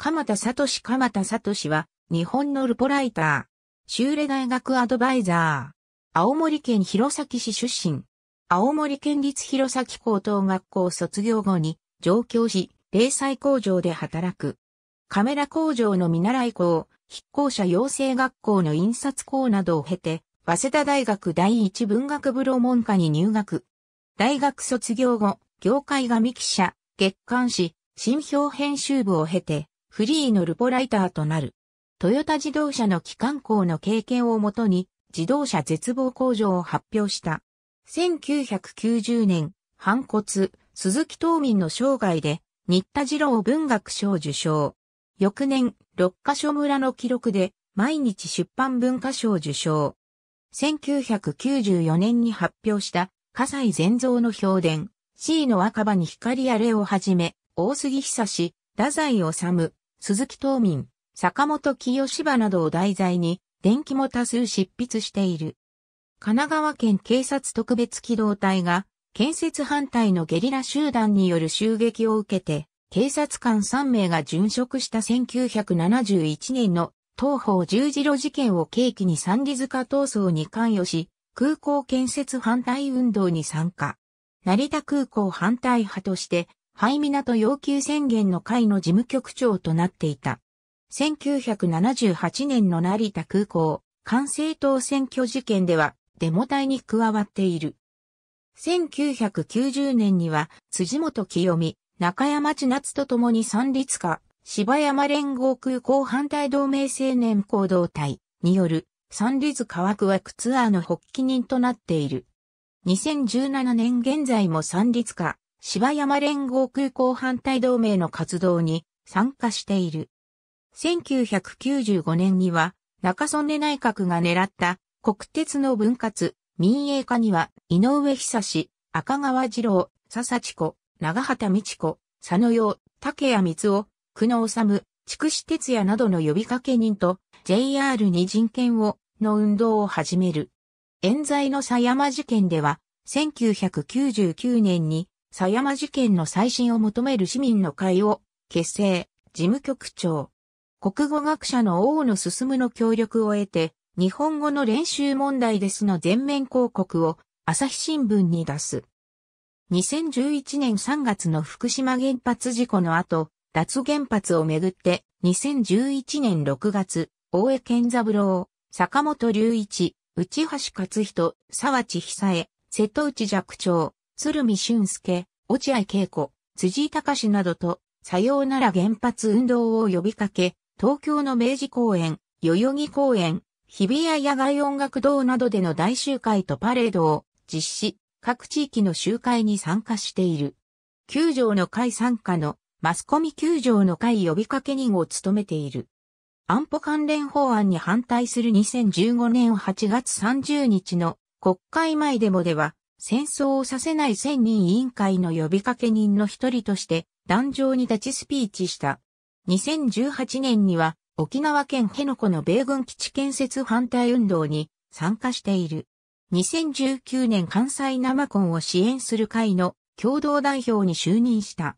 鎌田聡鎌田聡は、日本のルポライター、修礼大学アドバイザー、青森県弘前市出身、青森県立弘前高等学校卒業後に、上京し、零細工場で働く。カメラ工場の見習い校、筆行者養成学校の印刷校などを経て、早稲田大学第一文学部論文科に入学。大学卒業後、業界が未記者、月刊誌、新表編集部を経て、フリーのルポライターとなる。トヨタ自動車の機関校の経験をもとに自動車絶望工場を発表した。1990年、反骨、鈴木東民の生涯で、新田次郎文学賞受賞。翌年、六ヶ所村の記録で、毎日出版文化賞受賞。1994年に発表した、河西全蔵の評伝、C の若葉に光あれをはじめ、大杉久志、太宰治、鈴木東民、坂本清芝などを題材に、電気も多数執筆している。神奈川県警察特別機動隊が、建設反対のゲリラ集団による襲撃を受けて、警察官3名が殉職した1971年の東方十字路事件を契機に三里塚闘争に関与し、空港建設反対運動に参加。成田空港反対派として廃港要求宣言の会の事務局長となっていた。1978年の成田空港、関西党選挙事件では、デモ隊に加わっている。1990年には、辻元清美、中山千夏と共に三立化、芝山連合空港反対同盟青年行動隊による三立川区枠ツアーの発起人となっている。2017年現在も三立化、芝山連合空港反対同盟の活動に参加している。1995年には中曽根内閣が狙った国鉄の分割、民営化には井上久志、赤川次郎、笹千子、長畑美智子、佐野洋、竹谷光夫、久野治、筑紫哲也などの呼びかけ人と JR に人権をの運動を始める。冤罪の狭山事件では1999年に狭山事件の再審を求める市民の会を結成、事務局長。国語学者の大野進の協力を得て、日本語の練習問題ですの全面広告を朝日新聞に出す。2011年3月の福島原発事故の後、脱原発をめぐって2011年6月、大江健三郎、坂本隆一、内橋勝人、沢地久江、瀬戸内寂聴、鶴見俊介、落合恵子、辻井隆などと、さようなら原発運動を呼びかけ、東京の明治公園、代々木公園、日比谷野外音楽堂などでの大集会とパレードを実施、各地域の集会に参加している。球場の会参加のマスコミ球場の会呼びかけ人を務めている。安保関連法案に反対する2015年8月30日の国会前デモでは戦争をさせない千人委員会の呼びかけ人の一人として、壇上に立ちスピーチした。2018年には、沖縄県辺野古の米軍基地建設反対運動に参加している。2019年関西生コンを支援する会の共同代表に就任した。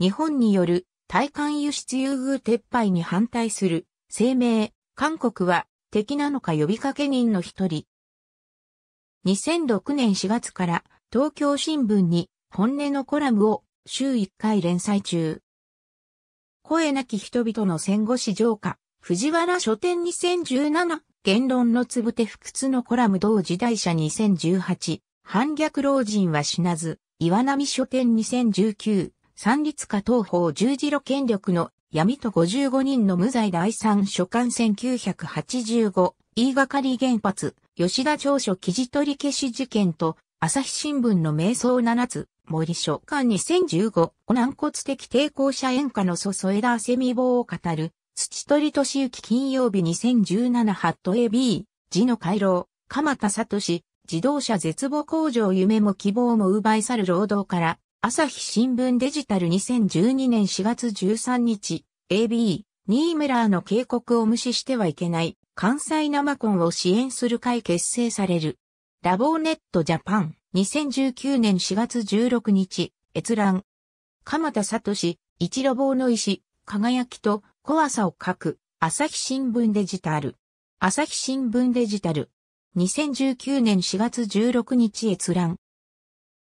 日本による対韓輸出優遇撤廃に反対する声明、韓国は敵なのか呼びかけ人の一人、2006年4月から東京新聞に本音のコラムを週1回連載中。声なき人々の戦後史上下、藤原書店2017、言論のつぶて不屈のコラム同時代者2018、反逆老人は死なず、岩波書店2019、三立化東方十字路権力の闇と55人の無罪第三書簡1985、言いがかり原発、吉田長所記事取り消し事件と、朝日新聞の瞑想7つ、森書館2015、軟骨的抵抗者演歌のそそえダーセミ棒を語る、土取敏行金曜日2017ハット AB、字の回廊、鎌田聡、自動車絶望工場夢も希望も奪い去る労働から、朝日新聞デジタル2012年4月13日、AB、ニーメラーの警告を無視してはいけない、関西生コンを支援する会結成される。ラボーネットジャパン、2019年4月16日、閲覧。鎌田聡、一路棒の石、輝きと怖さを書く、朝日新聞デジタル。朝日新聞デジタル。2019年4月16日閲覧。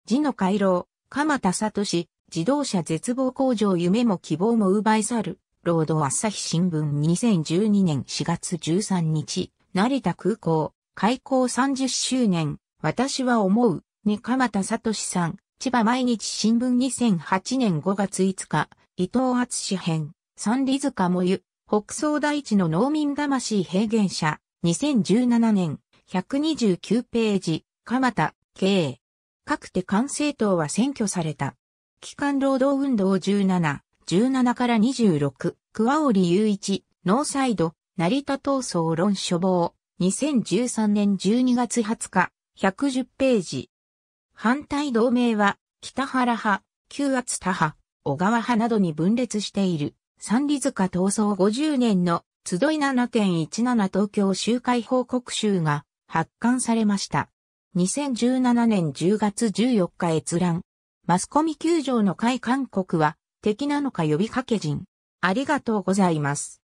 字の回廊、鎌田聡、自動車絶望工場夢も希望も奪い去る。ロード朝日新聞2012年4月13日、成田空港、開港30周年、私は思う、に鎌田聡さん、千葉毎日新聞2008年5月5日、伊藤厚史編、三里塚もゆ、北総大地の農民魂平原社、2017年、129ページ、鎌田、経営。各手完政党は選挙された。機関労働運動17、17から26、桑織雄一、ノーサイド、成田闘争論書房、2013年12月20日、110ページ。反対同盟は、北原派、旧圧他派、小川派などに分裂している、三里塚闘争50年の、集い7.17東京集会報告集が発刊されました。2017年10月14日閲覧。マスコミ球場の会韓国は敵なのか呼びかけ人。ありがとうございます。